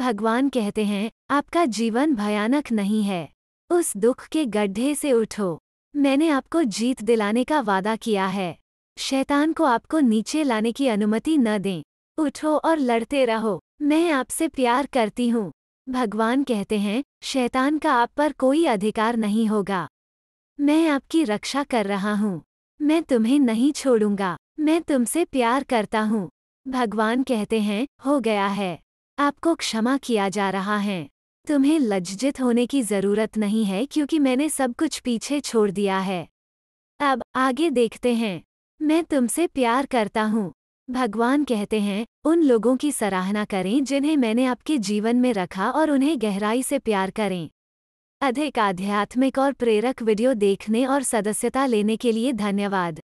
भगवान कहते हैं आपका जीवन भयानक नहीं है उस दुख के गड्ढे से उठो मैंने आपको जीत दिलाने का वादा किया है शैतान को आपको नीचे लाने की अनुमति न दें उठो और लड़ते रहो मैं आपसे प्यार करती हूँ भगवान कहते हैं शैतान का आप पर कोई अधिकार नहीं होगा मैं आपकी रक्षा कर रहा हूँ मैं तुम्हें नहीं छोड़ूंगा मैं तुमसे प्यार करता हूँ भगवान कहते हैं हो गया है आपको क्षमा किया जा रहा है तुम्हें लज्जित होने की जरूरत नहीं है क्योंकि मैंने सब कुछ पीछे छोड़ दिया है अब आगे देखते हैं मैं तुमसे प्यार करता हूँ भगवान कहते हैं उन लोगों की सराहना करें जिन्हें मैंने आपके जीवन में रखा और उन्हें गहराई से प्यार करें अधिक आध्यात्मिक और प्रेरक वीडियो देखने और सदस्यता लेने के लिए धन्यवाद